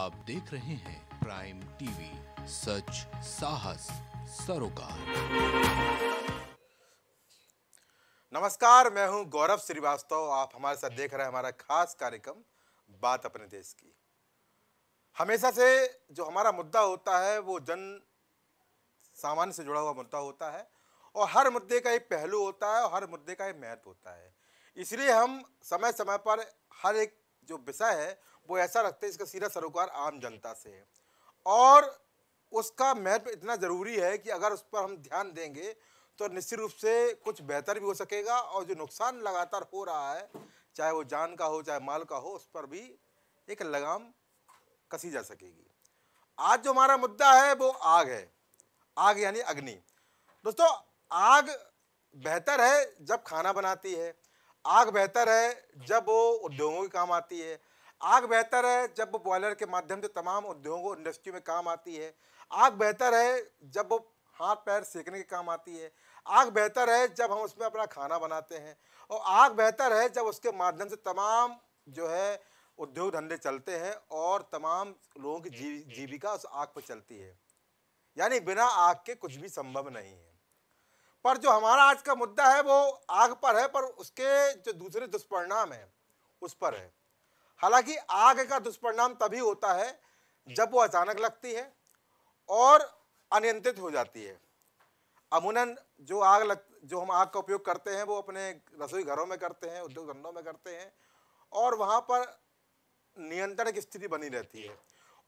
आप देख रहे हैं प्राइम टीवी सच साहस सरोकार नमस्कार मैं हूं गौरव श्रीवास्तव आप हमारे साथ देख रहे हैं हमारा खास कार्यक्रम बात अपने देश की हमेशा से जो हमारा मुद्दा होता है वो जन सामान्य से जुड़ा हुआ मुद्दा होता है और हर मुद्दे का एक पहलू होता है और हर मुद्दे का एक महत्व होता है इसलिए हम समय समय पर हर एक जो विषय है वो ऐसा रखते हैं इसका सीधा सरोकार आम जनता से है और उसका महत्व इतना ज़रूरी है कि अगर उस पर हम ध्यान देंगे तो निश्चित रूप से कुछ बेहतर भी हो सकेगा और जो नुकसान लगातार हो रहा है चाहे वो जान का हो चाहे माल का हो उस पर भी एक लगाम कसी जा सकेगी आज जो हमारा मुद्दा है वो आग है आग यानी अग्नि दोस्तों आग बेहतर है जब खाना बनाती है आग बेहतर है जब वो उद्योगों के काम आती है आग बेहतर है जब वो बॉयलर के माध्यम से तमाम उद्योगों इंडस्ट्री में काम आती है आग बेहतर है जब वो हाथ पैर सेकने के काम आती है आग बेहतर है जब हम उसमें अपना खाना बनाते हैं और आग बेहतर है जब उसके माध्यम से तमाम जो है उद्योग धंधे चलते हैं और तमाम लोगों की जी, जीविका उस आग पर चलती है यानी बिना आग के कुछ भी संभव नहीं है पर जो हमारा आज का मुद्दा है वो आग पर है पर उसके जो दूसरे दुष्परिणाम हैं उस पर है हालांकि आग का दुष्परिणाम तभी होता है हम्म। जब वो अचानक लगती है और अनियंत्रित हो जाती है अमूनन जो आग लग जो हम आग का उपयोग करते हैं वो अपने रसोई घरों में करते हैं उद्योग धंधों में करते हैं और वहाँ पर नियंत्रण की स्थिति बनी रहती है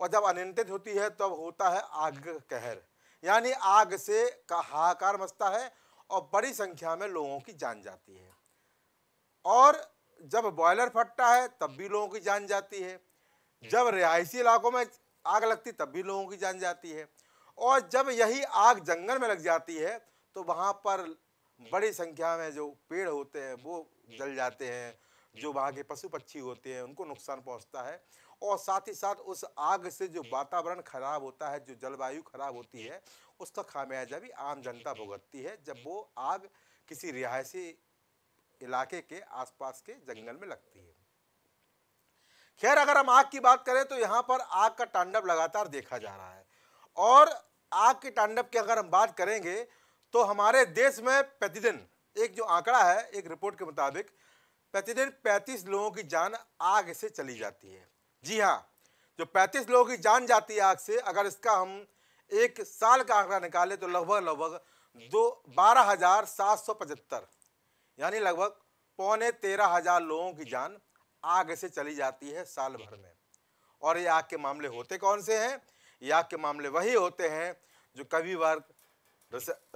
और जब अनियंत्रित होती है तब तो होता है आग कहर यानी आग से का हाहाकार मचता है और बड़ी संख्या में लोगों की जान जाती है और जब बॉयलर फटता है तब भी लोगों की जान जाती है जब रिहायशी इलाकों में आग लगती तब भी लोगों की जान जाती है और जब यही आग जंगल में लग जाती है तो वहाँ पर बड़ी संख्या में जो पेड़ होते हैं वो जल जाते हैं जो वहाँ के पशु पक्षी होते हैं उनको नुकसान पहुँचता है और साथ ही साथ उस आग से जो वातावरण खराब होता है जो जलवायु खराब होती है उसका खामियाजा भी आम जनता भुगतती है जब वो आग किसी रिहायशी इलाके के आसपास के जंगल में लगती है खैर अगर हम आग की बात करें तो यहाँ पर आग का तांडव लगातार देखा जा रहा है और आग के तांडव की अगर हम बात करेंगे तो हमारे देश में प्रतिदिन एक जो आंकड़ा है एक रिपोर्ट के मुताबिक प्रतिदिन 35 लोगों की जान आग से चली जाती है जी हाँ जो 35 लोगों की जान जाती है आग से अगर इसका हम एक साल का आंकड़ा निकालें तो लगभग लगभग दो बारह हज़ार सात सौ पचहत्तर यानी लगभग पौने तेरह हजार लोगों की जान आग से चली जाती है साल भर में और ये आग के मामले होते कौन से हैं ये आग के मामले वही होते हैं जो कभी बार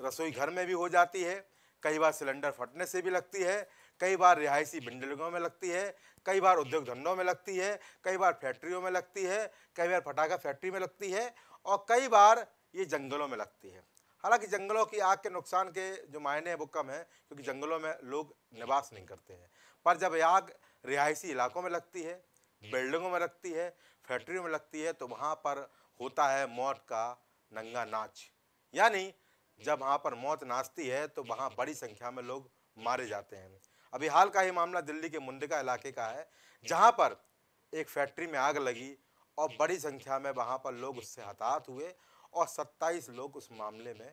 रसोई घर में भी हो जाती है कई बार सिलेंडर फटने से भी लगती है कई बार रिहायशी बिल्डिंगों में लगती है कई बार उद्योग धंधों में लगती है कई बार फैक्ट्रियों में लगती है कई बार फटाखा फैक्ट्री में लगती है और कई बार ये जंगलों में लगती है हालांकि जंगलों की आग के नुकसान के जो मायने हैं वो कम है क्योंकि जंगलों में लोग निवास नहीं करते हैं पर जब आग रिहायशी इलाकों में लगती है बिल्डिंगों में लगती है फैक्ट्रियों में लगती है तो वहाँ पर होता है मौत का नंगा नाच यानी जब वहाँ पर मौत नाचती है तो वहाँ बड़ी संख्या में लोग मारे जाते हैं अभी हाल का ही मामला दिल्ली के मुंडिका इलाके का है जहाँ पर एक फैक्ट्री में आग लगी और बड़ी संख्या में वहाँ पर लोग उससे हताहत हुए और 27 लोग उस मामले में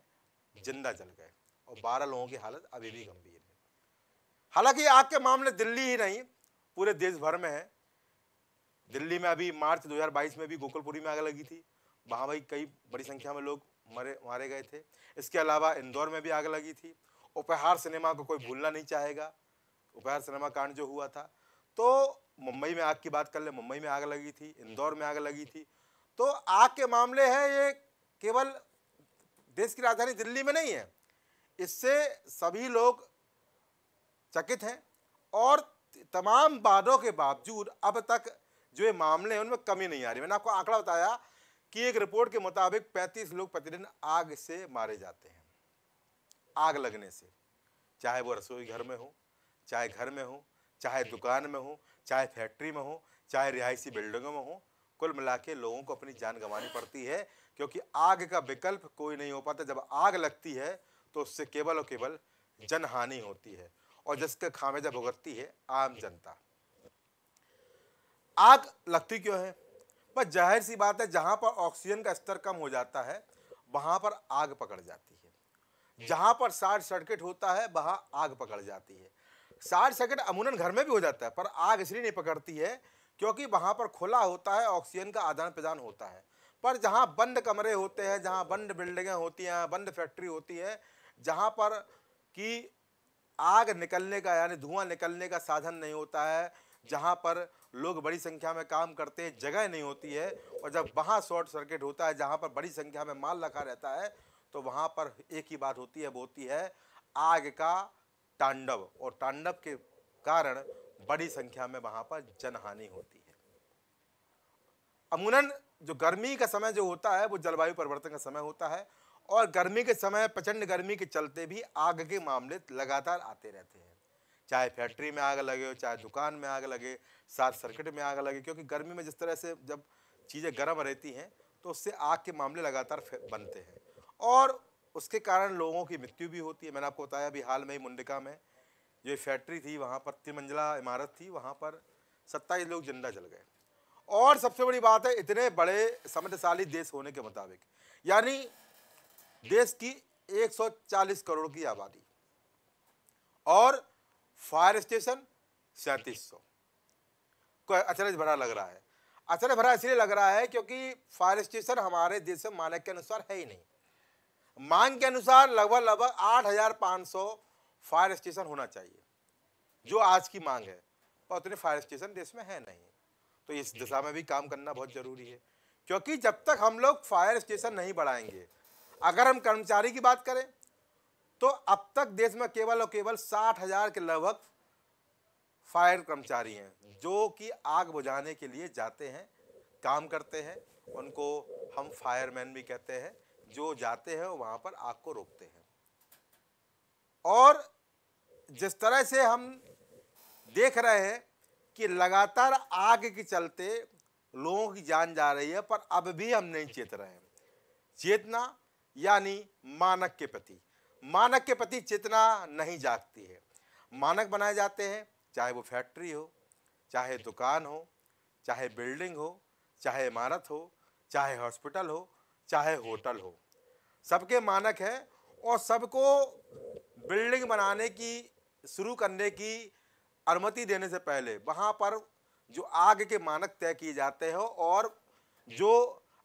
जिंदा जल गए और 12 लोगों की हालत अभी भी गंभीर है हालांकि आग के मामले दिल्ली ही नहीं पूरे देश भर में है दिल्ली में अभी मार्च 2022 में भी गोकुलपुरी में आग लगी थी वहाँ भाई कई बड़ी संख्या में लोग मरे मारे गए थे इसके अलावा इंदौर में भी आग लगी थी उपहार सिनेमा को कोई भूलना नहीं चाहेगा उपहार सिनेमा कांड जो हुआ था तो मुंबई में आग की बात कर ले मुंबई में आग लगी थी इंदौर में आग लगी थी तो आग के मामले हैं ये केवल देश की राजधानी दिल्ली में नहीं है इससे सभी लोग चकित हैं और तमाम वादों के बावजूद अब तक जो ये मामले हैं उनमें कमी नहीं आ रही मैंने आपको आंकड़ा बताया कि एक रिपोर्ट के मुताबिक 35 लोग प्रतिदिन आग से मारे जाते हैं आग लगने से चाहे वो रसोई घर में हो चाहे घर में हो चाहे दुकान में हो चाहे फैक्ट्री में हो चाहे रिहायशी बिल्डिंगों में हो कुल मिला के लोगों को अपनी जान गंवानी पड़ती है क्योंकि आग का विकल्प कोई नहीं हो पाता जब आग लगती है तो उससे केवल और केवल जनहानि होती है और खामे खामेजा भुगतती है आम जनता आग लगती क्यों है बस जाहिर सी बात है जहां पर ऑक्सीजन का स्तर कम हो जाता है वहां पर आग पकड़ जाती है जहां पर शार्ट सर्किट होता है वहां आग पकड़ जाती है शार्ट सर्किट अमूनन घर में भी हो जाता है पर आग इसलिए नहीं पकड़ती है क्योंकि वहां पर खुला होता है ऑक्सीजन का आदान प्रदान होता है पर जहाँ बंद कमरे होते हैं जहाँ बंद बिल्डिंगें होती हैं बंद फैक्ट्री होती है जहाँ पर कि आग निकलने का यानी धुआं निकलने का साधन नहीं होता है जहाँ पर लोग बड़ी संख्या में काम करते हैं जगह नहीं होती है और जब वहाँ शॉर्ट सर्किट होता है जहाँ पर बड़ी संख्या में माल रखा रहता है तो वहाँ पर एक ही बात होती है वो होती है आग का तांडव और तांडव के कारण बड़ी संख्या में वहाँ पर जनहानि होती है अमूनन जो गर्मी का समय जो होता है वो जलवायु परिवर्तन का समय होता है और गर्मी के समय प्रचंड गर्मी के चलते भी आग के मामले लगातार आते रहते हैं चाहे फैक्ट्री में आग लगे हो चाहे दुकान में आग लगे शार्ट सर्किट में आग लगे क्योंकि गर्मी में जिस तरह से जब चीज़ें गर्म रहती हैं तो उससे आग के मामले लगातार बनते हैं और उसके कारण लोगों की मृत्यु भी होती है मैंने आपको बताया अभी हाल में ही मुंडिका में जो फैक्ट्री थी वहाँ पर त्रिमंजिला इमारत थी वहाँ पर सत्ताईस लोग जिंदा जल गए और सबसे बड़ी बात है इतने बड़े समृद्धशाली देश होने के मुताबिक यानी देश की 140 करोड़ की आबादी और फायर स्टेशन सैंतीस सौ को अचरज अच्छा भरा लग रहा है अचरज अच्छा भरा इसलिए लग रहा है क्योंकि फायर स्टेशन हमारे देश में मानक के अनुसार है ही नहीं मांग के अनुसार लगभग लगभग आठ हजार पाँच सौ फायर स्टेशन होना चाहिए जो आज की मांग है पर उतने फायर स्टेशन देश में है नहीं तो इस दिशा में भी काम करना बहुत ज़रूरी है क्योंकि जब तक हम लोग फायर स्टेशन नहीं बढ़ाएंगे अगर हम कर्मचारी की बात करें तो अब तक देश में केवल और केवल साठ हज़ार के लगभग फायर कर्मचारी हैं जो कि आग बुझाने के लिए जाते हैं काम करते हैं उनको हम फायरमैन भी कहते हैं जो जाते हैं वहाँ पर आग को रोकते हैं और जिस तरह से हम देख रहे हैं कि लगातार आग के चलते लोगों की जान जा रही है पर अब भी हम नहीं चेत रहे हैं चेतना यानी मानक के प्रति मानक के प्रति चेतना नहीं जागती है मानक बनाए जाते हैं चाहे वो फैक्ट्री हो चाहे दुकान हो चाहे बिल्डिंग हो चाहे इमारत हो चाहे हॉस्पिटल हो चाहे होटल हो सबके मानक हैं और सबको बिल्डिंग बनाने की शुरू करने की अनुमति देने से पहले वहाँ पर जो आग के मानक तय किए जाते हैं और जो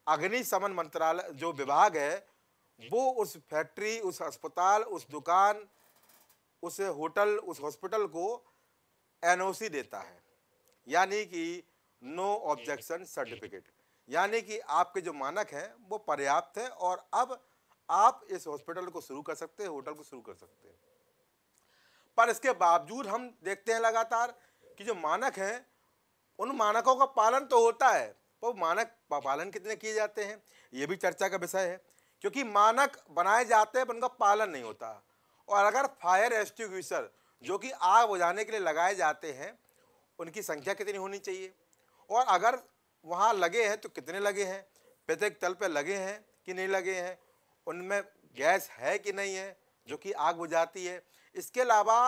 अग्नि समन मंत्रालय जो विभाग है वो उस फैक्ट्री उस अस्पताल उस दुकान उस होटल उस हॉस्पिटल को एनओसी देता है यानी कि नो ऑब्जेक्शन सर्टिफिकेट यानी कि आपके जो मानक हैं वो पर्याप्त है और अब आप इस हॉस्पिटल को शुरू कर सकते हैं होटल को शुरू कर सकते हैं पर इसके बावजूद हम देखते हैं लगातार कि जो मानक हैं उन मानकों का पालन तो होता है पर मानक पालन कितने किए जाते हैं ये भी चर्चा का विषय है क्योंकि मानक बनाए जाते हैं पर उनका पालन नहीं होता और अगर फायर एस्टिग्यूसर जो कि आग बुझाने के लिए लगाए जाते हैं उनकी संख्या कितनी होनी चाहिए और अगर वहाँ लगे हैं तो कितने लगे हैं प्रत्येक तल पर लगे हैं कि नहीं लगे हैं उनमें गैस है कि नहीं है जो कि आग बुझाती है इसके अलावा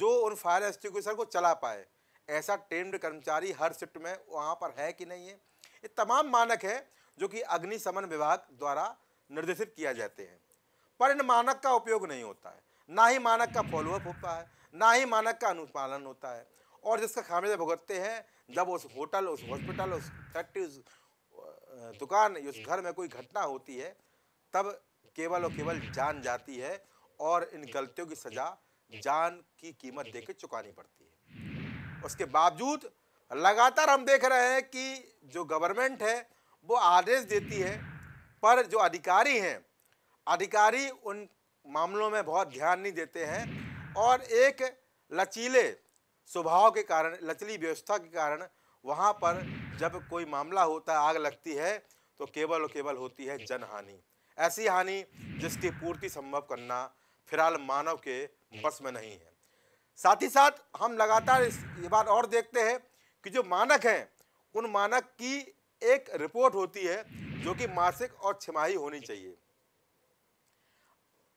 जो उन फायर एक्सटिंग्विशर को चला पाए ऐसा ट्रेंड कर्मचारी हर शिफ्ट में वहाँ पर है कि नहीं है ये तमाम मानक है जो कि अग्निशमन विभाग द्वारा निर्देशित किया जाते हैं पर इन मानक का उपयोग नहीं होता है ना ही मानक का फॉलोअप होता है ना ही मानक का अनुपालन होता है और जिसका खामिया भुगतते हैं जब उस होटल उस हॉस्पिटल उस फैक्ट्री उस दुकान उस घर में कोई घटना होती है तब केवल और केवल जान जाती है और इन गलतियों की सज़ा जान की कीमत देकर चुकानी पड़ती है उसके बावजूद लगातार हम देख रहे हैं कि जो गवर्नमेंट है वो आदेश देती है पर जो अधिकारी हैं अधिकारी उन मामलों में बहुत ध्यान नहीं देते हैं और एक लचीले स्वभाव के कारण लचली व्यवस्था के कारण वहाँ पर जब कोई मामला होता है आग लगती है तो केवल और केवल होती है जनहानि ऐसी हानि जिसकी पूर्ति संभव करना फिलहाल मानव के बस में नहीं है साथ ही साथ हम लगातार इस ये बात और देखते हैं कि जो मानक हैं उन मानक की एक रिपोर्ट होती है जो कि मासिक और छमाही होनी चाहिए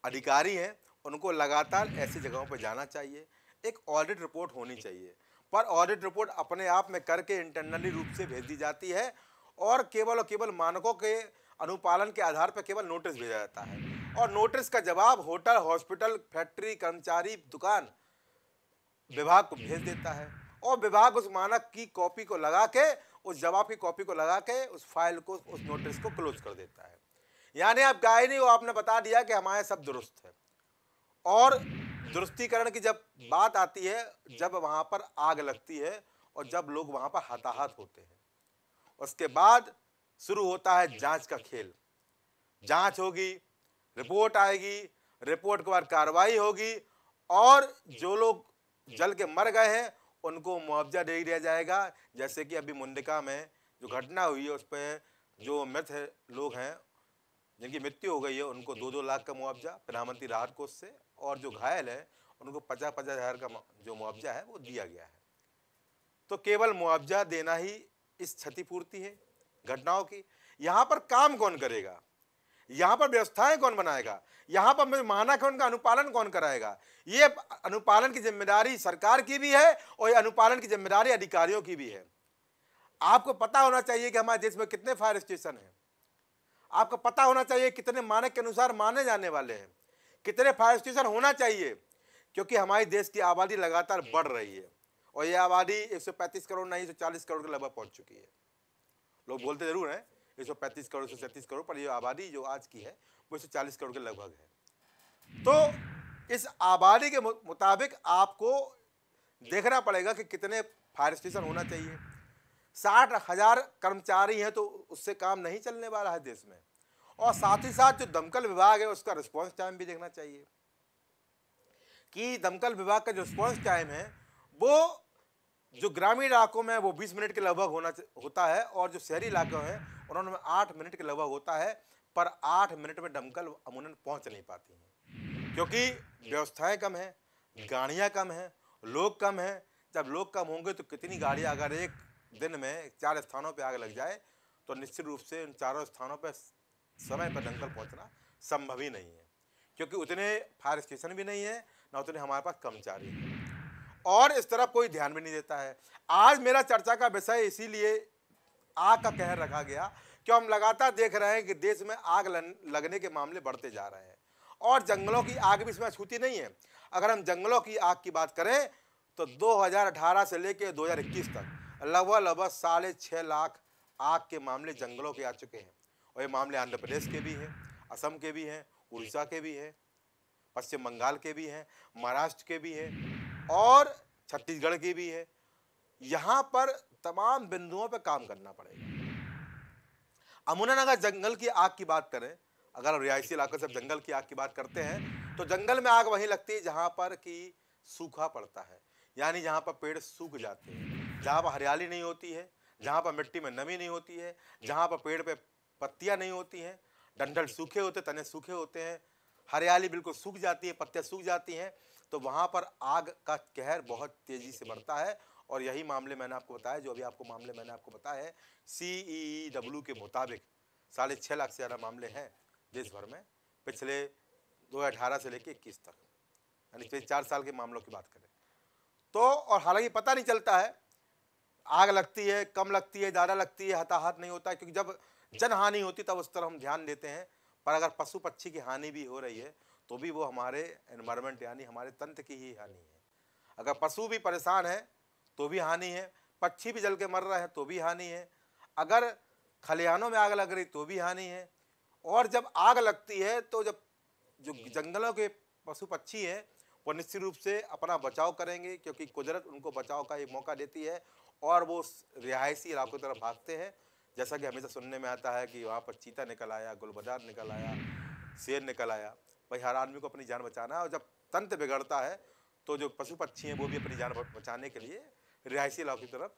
अधिकारी हैं उनको लगातार ऐसी जगहों पर जाना चाहिए एक ऑडिट रिपोर्ट होनी चाहिए पर ऑडिट रिपोर्ट अपने आप में करके इंटरनली रूप से भेज दी जाती है और केवल और केवल मानकों के अनुपालन के आधार पर केवल नोटिस भेजा जाता है और नोटिस का जवाब होटल हॉस्पिटल फैक्ट्री कर्मचारी दुकान विभाग को भेज देता है और विभाग उस मानक की कॉपी को लगा के उस जवाब की कॉपी को लगा के उस फाइल को उस नोटिस को क्लोज कर देता है यानी आप गाय नहीं हो आपने बता दिया कि हमारे सब दुरुस्त है और दुरुस्तीकरण की जब बात आती है जब वहाँ पर आग लगती है और जब लोग वहाँ पर हताहत होते हैं उसके बाद शुरू होता है जांच का खेल जांच होगी रिपोर्ट आएगी रिपोर्ट के बाद कार्रवाई होगी और जो लोग जल के मर गए हैं उनको मुआवजा दे दिया जाएगा जैसे कि अभी मुंडिका में जो घटना हुई है उस पर जो मृत है, लोग हैं जिनकी मृत्यु हो गई है उनको दो दो लाख का मुआवजा प्रधानमंत्री राहत कोष से और जो घायल है उनको पचास पचास हज़ार का जो मुआवजा है वो दिया गया है तो केवल मुआवजा देना ही इस क्षतिपूर्ति है घटनाओं की यहाँ पर काम कौन करेगा यहाँ पर व्यवस्थाएं कौन बनाएगा यहाँ पर मानक है उनका अनुपालन कौन कराएगा ये अनुपालन की जिम्मेदारी सरकार की भी है और ये अनुपालन की जिम्मेदारी अधिकारियों की भी है आपको पता होना चाहिए कि हमारे देश में कितने फायर स्टेशन हैं आपको पता होना चाहिए कितने मानक के अनुसार माने जाने वाले हैं कितने फायर स्टेशन होना चाहिए क्योंकि हमारे देश की आबादी लगातार बढ़ रही है और ये आबादी 135 करोड़ नहीं 140 करोड़ के लगभग पहुंच चुकी है लोग बोलते ज़रूर हैं एक सौ पैंतीस करोड़ से सैंतीस करोड़ पर ये आबादी जो आज की है वो एक सौ चालीस करोड़ के लगभग है तो इस आबादी के मुताबिक आपको देखना पड़ेगा कि कितने फायर स्टेशन होना चाहिए साठ हजार कर्मचारी हैं तो उससे काम नहीं चलने वाला है देश में और साथ ही साथ जो दमकल विभाग है उसका रिस्पॉन्स टाइम भी देखना चाहिए कि दमकल विभाग का जो रिस्पॉन्स टाइम है वो जो ग्रामीण इलाकों में वो 20 मिनट के लगभग होना होता है और जो शहरी इलाके हैं उन्होंने आठ मिनट के लगभग होता है पर आठ मिनट में दमकल अमूनन पहुंच नहीं पाती हैं क्योंकि व्यवस्थाएं कम हैं गाड़ियाँ कम हैं लोग कम हैं जब लोग कम होंगे तो कितनी गाड़ियाँ अगर एक दिन में चार स्थानों पर आग लग जाए तो निश्चित रूप से उन चारों स्थानों पर समय पर दमकल पहुँचना संभव ही नहीं है क्योंकि उतने फायर स्टेशन भी नहीं है ना उतने हमारे पास कर्मचारी हैं और इस तरफ कोई ध्यान भी नहीं देता है आज मेरा चर्चा का विषय इसीलिए आग का कहर रखा गया क्यों हम लगातार देख रहे हैं कि देश में आग लगने के मामले बढ़ते जा रहे हैं और जंगलों की आग भी इसमें छूती नहीं है अगर हम जंगलों की आग की बात करें तो 2018 से लेकर 2021 तक लगभग लगभग साढ़े छः लाख आग के मामले जंगलों के आ चुके हैं और ये मामले आंध्र प्रदेश के भी हैं असम के भी हैं उड़ीसा के भी हैं पश्चिम बंगाल के भी हैं महाराष्ट्र के भी हैं और छत्तीसगढ़ की भी है यहाँ पर तमाम बिंदुओं पर काम करना पड़ेगा अमुनानगर जंगल की आग की बात करें अगर रिहायशी इलाकों से जंगल की आग की बात करते हैं तो जंगल में आग वहीं लगती है जहाँ पर कि सूखा पड़ता है यानी जहाँ पर पेड़ सूख जाते हैं जहाँ पर हरियाली नहीं होती है जहाँ पर मिट्टी में नमी नहीं होती है जहाँ पर पेड़ पे पत्तियाँ नहीं होती हैं डंडल सूखे होते तने सूखे होते हैं हरियाली बिल्कुल सूख जाती है पत्तियाँ सूख जाती हैं तो वहाँ पर आग का कहर बहुत तेज़ी से बढ़ता है और यही मामले मैंने आपको बताया जो अभी आपको मामले मैंने आपको बताया है सी डब्ल्यू e e के मुताबिक साढ़े छः लाख से ज़्यादा मामले हैं देश भर में पिछले अठारह से लेकर इक्कीस तक यानी पिछले चार साल के मामलों की बात करें तो और हालांकि पता नहीं चलता है आग लगती है कम लगती है ज़्यादा लगती है हताहत नहीं होता है क्योंकि जब जन हानि होती तब उस तरह हम ध्यान देते हैं पर अगर पशु पक्षी की हानि भी हो रही है तो भी वो हमारे एनवायरमेंट यानी हमारे तंत्र की ही हानि है अगर पशु भी परेशान है तो भी हानि है पक्षी भी जल के मर रहे हैं तो भी हानि है अगर खलिहानों में आग लग रही तो भी हानि है और जब आग लगती है तो जब जो जंगलों के पशु पक्षी हैं वो निश्चित रूप से अपना बचाव करेंगे क्योंकि कुदरत उनको बचाव का एक मौका देती है और वो रिहायशी इलाकों की तरफ भागते हैं जैसा कि हमेशा सुनने में आता है कि वहाँ पर चीता निकल आया गुलबदार निकल आया शेर निकल आया भाई हर आदमी को अपनी जान बचाना है और जब तंत्र बिगड़ता है तो जो पशु पक्षी हैं वो भी अपनी जान बचाने के लिए रिहायशी इलाकों की तरफ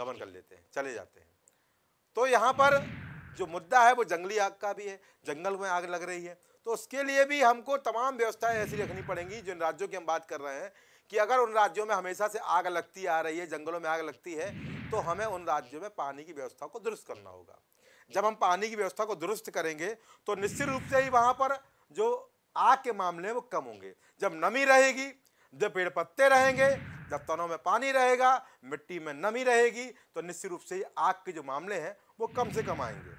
गमन कर लेते हैं चले जाते हैं तो यहाँ पर जो मुद्दा है वो जंगली आग का भी है जंगल में आग लग रही है तो उसके लिए भी हमको तमाम व्यवस्थाएं ऐसी रखनी पड़ेंगी जिन राज्यों की हम बात कर रहे हैं कि अगर उन राज्यों में हमेशा से आग लगती आ रही है जंगलों में आग लगती है तो हमें उन राज्यों में पानी की व्यवस्था को दुरुस्त करना होगा जब हम पानी की व्यवस्था को दुरुस्त करेंगे तो निश्चित रूप से ही वहाँ पर जो आग के मामले वो कम होंगे जब नमी रहेगी जब पेड़ पत्ते रहेंगे जब तनों में पानी रहेगा मिट्टी में नमी रहेगी तो निश्चित रूप से आग के जो मामले हैं वो कम से कम आएंगे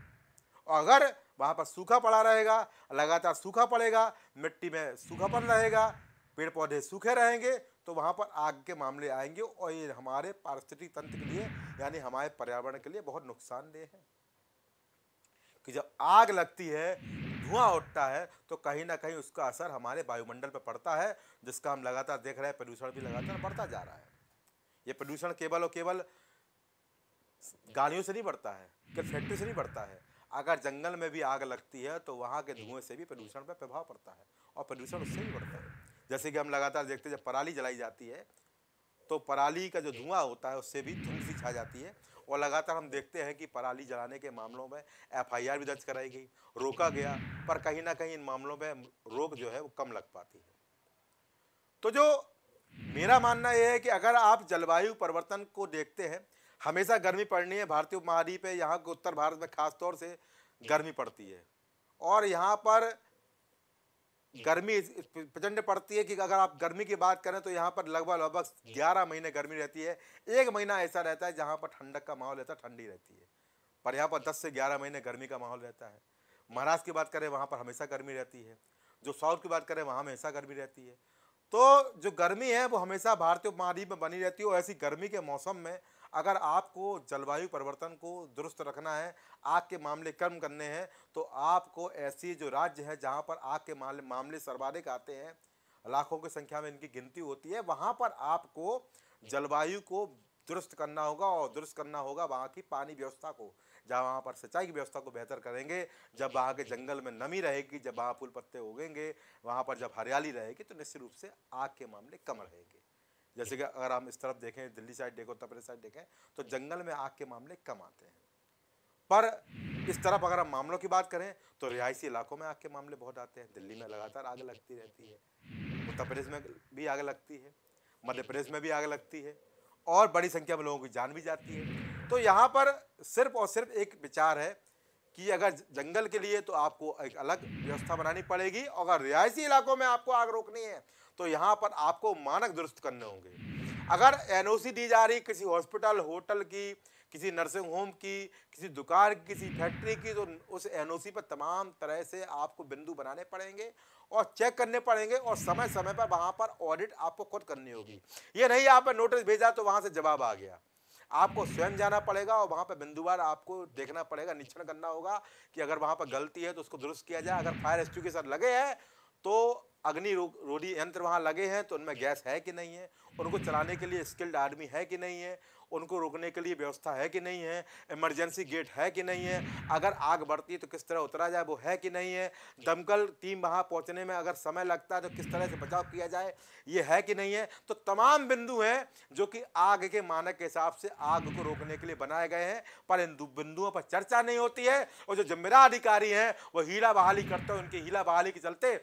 और अगर वहाँ पर सूखा पड़ा रहेगा लगातार सूखा पड़ेगा मिट्टी में सूखापन रहेगा पेड़ पौधे सूखे रहेंगे तो वहाँ पर आग के मामले आएंगे और ये हमारे पारिस्थितिक तंत्र के लिए यानी हमारे पर्यावरण के लिए बहुत नुकसानदेह है कि जब आग लगती है धुआं उठता है तो कहीं ना कहीं उसका असर हमारे वायुमंडल पर पड़ता है जिसका हम लगातार देख रहे हैं प्रदूषण भी लगातार बढ़ता जा रहा है ये प्रदूषण केवल और केवल गाड़ियों से नहीं बढ़ता है केवल फैक्ट्री से नहीं बढ़ता है अगर जंगल में भी आग लगती है तो वहाँ के धुएं से भी प्रदूषण पर प्रभाव पड़ता है और प्रदूषण उससे भी बढ़ता है जैसे कि हम लगातार देखते जब पराली जलाई जाती है तो पराली का जो धुआं होता है उससे भी धुंध सी छा जाती है और लगातार हम देखते हैं कि पराली जलाने के मामलों में एफआईआर भी दर्ज कराई गई रोका गया पर कहीं ना कहीं इन मामलों में रोक जो है वो कम लग पाती है तो जो मेरा मानना यह है कि अगर आप जलवायु परिवर्तन को देखते हैं हमेशा गर्मी पड़नी है भारतीय उपमहाद्वीप है यहाँ उत्तर भारत में खासतौर से गर्मी पड़ती है और यहाँ पर गर्मी प्रचंड पड़ती है कि अगर आप गर्मी की बात करें तो यहाँ पर लगभग लगभग ग्यारह महीने गर्मी रहती है एक महीना ऐसा रहता है जहाँ पर ठंडक का माहौल रहता है ठंडी रहती है पर यहाँ पर दस से ग्यारह महीने गर्मी का माहौल रहता है महाराष्ट्र की बात करें वहाँ पर हमेशा गर्मी रहती है जो साउथ की बात करें वहाँ हमेशा गर्मी रहती है तो जो गर्मी है वो हमेशा भारतीय महाद्वीप में बनी रहती है और ऐसी गर्मी के मौसम में अगर आपको जलवायु परिवर्तन को दुरुस्त रखना है आग के मामले कम करने हैं तो आपको ऐसी जो राज्य हैं जहाँ पर आग के मामले मामले सर्वाधिक आते हैं लाखों की संख्या में इनकी गिनती होती है वहाँ पर आपको जलवायु को दुरुस्त करना होगा और दुरुस्त करना होगा वहाँ की पानी व्यवस्था को जहाँ वहाँ पर सिंचाई की व्यवस्था को बेहतर करेंगे जब वहाँ के जंगल में नमी रहेगी जब वहाँ फूल पत्ते उगेंगे वहाँ पर जब हरियाली रहेगी तो निश्चित रूप से आग के मामले कम रहेंगे जैसे कि अगर हम इस तरफ देखें दिल्ली साइड देखें उत्तर प्रदेश साइड देखें तो जंगल में आग के मामले कम आते हैं पर इस तरफ अगर हम मामलों की बात करें तो रिहायशी इलाकों में आग के मामले बहुत आते हैं दिल्ली में लगातार आग लगती रहती है उत्तर प्रदेश में भी आग लगती है मध्य प्रदेश में भी आग लगती है और बड़ी संख्या में लोगों की जान भी जाती है तो यहाँ पर सिर्फ और सिर्फ एक विचार है कि अगर जंगल के लिए तो आपको एक अलग व्यवस्था बनानी पड़ेगी और अगर रिहायशी इलाकों में आपको आग रोकनी है तो यहाँ पर आपको मानक दुरुस्त करने होंगे अगर एनओसी दी जा रही किसी हॉस्पिटल होटल की किसी नर्सिंग होम की किसी दुकान की किसी फैक्ट्री की तो उस एनओसी पर तमाम तरह से आपको बिंदु बनाने पड़ेंगे और चेक करने पड़ेंगे और समय समय पर वहाँ पर ऑडिट आपको खुद करनी होगी ये नहीं आप नोटिस भेजा तो वहाँ से जवाब आ गया आपको स्वयं जाना पड़ेगा और वहाँ पर बिंदुवार आपको देखना पड़ेगा निरीक्षण करना होगा कि अगर वहाँ पर गलती है तो उसको दुरुस्त किया जाए अगर फायर एस्टिकेशन लगे हैं तो अग्नि रो, रोधी यंत्र वहाँ लगे हैं तो उनमें गैस है कि नहीं है उनको चलाने के लिए स्किल्ड आदमी है कि नहीं है उनको रोकने के लिए व्यवस्था है कि नहीं है इमरजेंसी गेट है कि नहीं है अगर आग बढ़ती है तो किस तरह उतरा जाए वो है कि नहीं है दमकल टीम वहाँ पहुँचने में अगर समय लगता है तो किस तरह से बचाव किया जाए ये है कि नहीं है तो तमाम बिंदु हैं जो कि आग के मानक के हिसाब से आग को रोकने के लिए बनाए गए हैं पर इन बिंदुओं पर चर्चा नहीं होती है और जो जिम्मेदार अधिकारी हैं वो हीला बहाली करते हैं उनकी हीला बहाली के चलते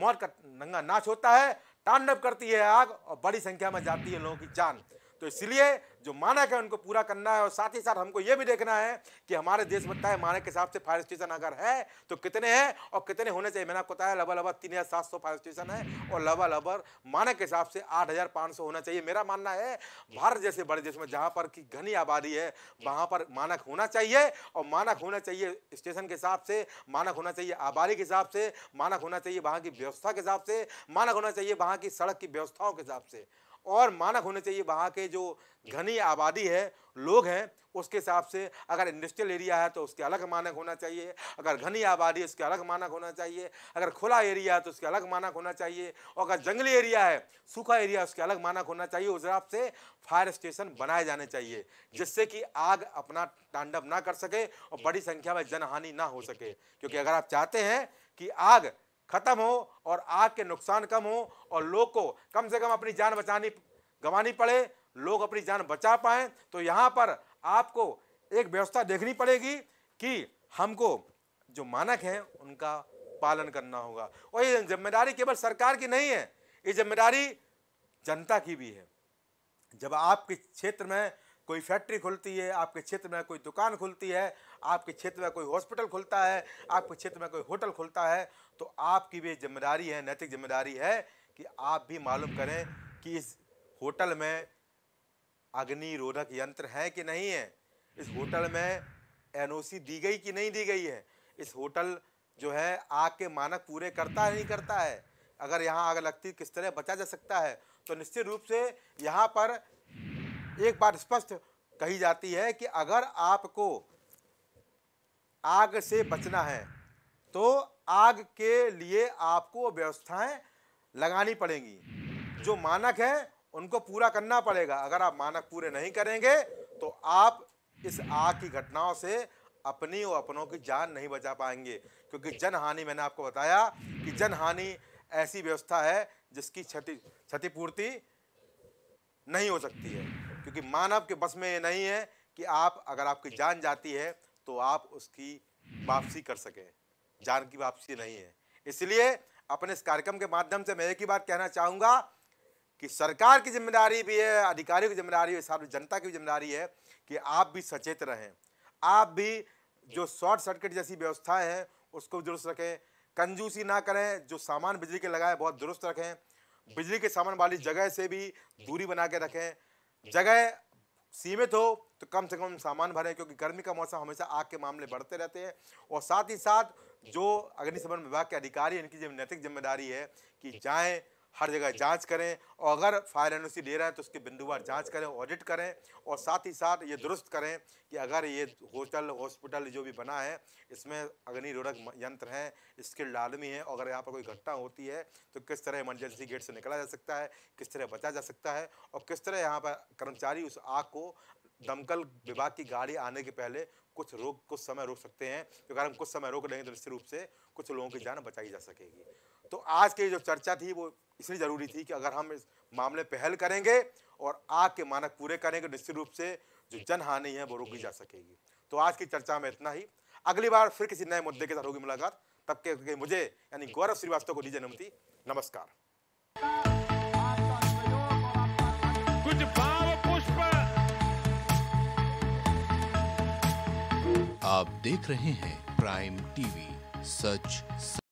मौत का नंगा नाच होता है तांडव करती है आग और बड़ी संख्या में जाती है लोगों की जान तो इसलिए जो मानक है उनको पूरा करना है और साथ ही साथ हमको ये भी देखना है कि हमारे देश में तय मानक के हिसाब से फायर स्टेशन अगर है तो कितने हैं और कितने होने चाहिए मैंने आपको बताया लगभग लगभग तीन हज़ार सात सौ फायर स्टेशन है और लबा लगभग मानक के हिसाब से आठ हज़ार पाँच सौ होना चाहिए मेरा मानना है भारत जैसे बड़े देश में जहाँ पर की घनी आबादी है वहाँ पर मानक होना चाहिए और मानक होना चाहिए स्टेशन के हिसाब से मानक होना चाहिए आबादी के हिसाब से मानक होना चाहिए वहाँ की व्यवस्था के हिसाब से मानक होना चाहिए वहाँ की सड़क की व्यवस्थाओं के हिसाब से और मानक होने चाहिए वहाँ के जो घनी आबादी है लोग हैं उसके हिसाब से अगर इंडस्ट्रियल एरिया है तो उसके अलग मानक होना चाहिए अगर घनी आबादी है उसके अलग मानक होना चाहिए अगर खुला एरिया है तो उसके अलग मानक होना चाहिए और अगर जंगली एरिया है सूखा एरिया उसके अलग मानक होना चाहिए उस हिसाब से फायर स्टेशन बनाए जाने चाहिए जिससे कि आग अपना तांडव ना कर सके और बड़ी संख्या में जनहानि ना हो सके क्योंकि अगर आप चाहते हैं कि आग खत्म हो और आग के नुकसान कम हो और लोग को कम से कम अपनी जान बचानी गंवानी पड़े लोग अपनी जान बचा पाएँ तो यहाँ पर आपको एक व्यवस्था देखनी पड़ेगी कि हमको जो मानक हैं उनका पालन करना होगा और ये जिम्मेदारी केवल सरकार की नहीं है ये जिम्मेदारी जनता की भी है जब आपके क्षेत्र में कोई फैक्ट्री खुलती है आपके क्षेत्र में कोई दुकान खुलती है आपके क्षेत्र में कोई हॉस्पिटल खुलता है आपके क्षेत्र में कोई होटल खुलता है तो आपकी भी जिम्मेदारी है नैतिक जिम्मेदारी है कि आप भी मालूम करें कि इस होटल में अग्निरोधक यंत्र है कि नहीं है इस होटल में एनओसी दी गई कि नहीं दी गई है इस होटल जो है आग के मानक पूरे करता है नहीं करता है अगर यहाँ आग लगती किस तरह बचा जा सकता है तो निश्चित रूप से यहाँ पर एक बात स्पष्ट कही जाती है कि अगर आपको आग से बचना है तो आग के लिए आपको व्यवस्थाएं लगानी पड़ेंगी जो मानक है उनको पूरा करना पड़ेगा अगर आप मानक पूरे नहीं करेंगे तो आप इस आग की घटनाओं से अपनी और अपनों की जान नहीं बचा पाएंगे क्योंकि जन हानि मैंने आपको बताया कि जन हानि ऐसी व्यवस्था है जिसकी क्षति क्षतिपूर्ति नहीं हो सकती है क्योंकि मानव के बस में नहीं है कि आप अगर आपकी जान जाती है तो आप उसकी वापसी कर सकें जान की वापसी नहीं है इसलिए अपने इस कार्यक्रम के माध्यम से मैं एक ही बात कहना चाहूँगा कि सरकार की जिम्मेदारी भी है अधिकारियों की जिम्मेदारी है सारी जनता की जिम्मेदारी है कि आप भी सचेत रहें आप भी जो शॉर्ट सर्किट जैसी व्यवस्थाएं हैं उसको दुरुस्त रखें कंजूसी ना करें जो सामान बिजली के लगाए बहुत दुरुस्त रखें बिजली के सामान वाली जगह से भी दूरी बना के रखें जगह सीमित हो तो कम से कम सामान भरें क्योंकि गर्मी का मौसम हमेशा आग के मामले बढ़ते रहते हैं और साथ ही साथ जो अग्निशमन विभाग के अधिकारी इनकी जो नैतिक जिम्मेदारी है कि जाएं हर जगह जांच करें और अगर फायर एन ले रहे हैं तो उसकी बिंदुवार जांच करें ऑडिट करें और साथ ही साथ ये दुरुस्त करें कि अगर ये होटल हॉस्पिटल जो भी बना है इसमें अग्निरोधक यंत्र हैं स्किल्ड आदमी है अगर यहाँ पर कोई घटना होती है तो किस तरह इमरजेंसी गेट से निकला जा सकता है किस तरह बचा जा सकता है और किस तरह यहाँ पर कर्मचारी उस आग को दमकल विभाग की गाड़ी आने के पहले कुछ रोक कुछ समय रोक सकते हैं तो अगर हम कुछ समय रोक लेंगे तो निश्चित रूप से कुछ लोगों की जान बचाई जा सकेगी तो आज की जो चर्चा थी वो इसलिए ज़रूरी थी कि अगर हम इस मामले पहल करेंगे और आग के मानक पूरे करेंगे तो निश्चित रूप से जो जन हानि है वो रोकी जा सकेगी तो आज की चर्चा में इतना ही अगली बार फिर किसी नए मुद्दे के साथ होगी मुलाकात तब के मुझे यानी गौरव श्रीवास्तव को दीजिए अनुमति नमस्कार कुछ भाव पुष्प आप देख रहे हैं प्राइम टीवी सच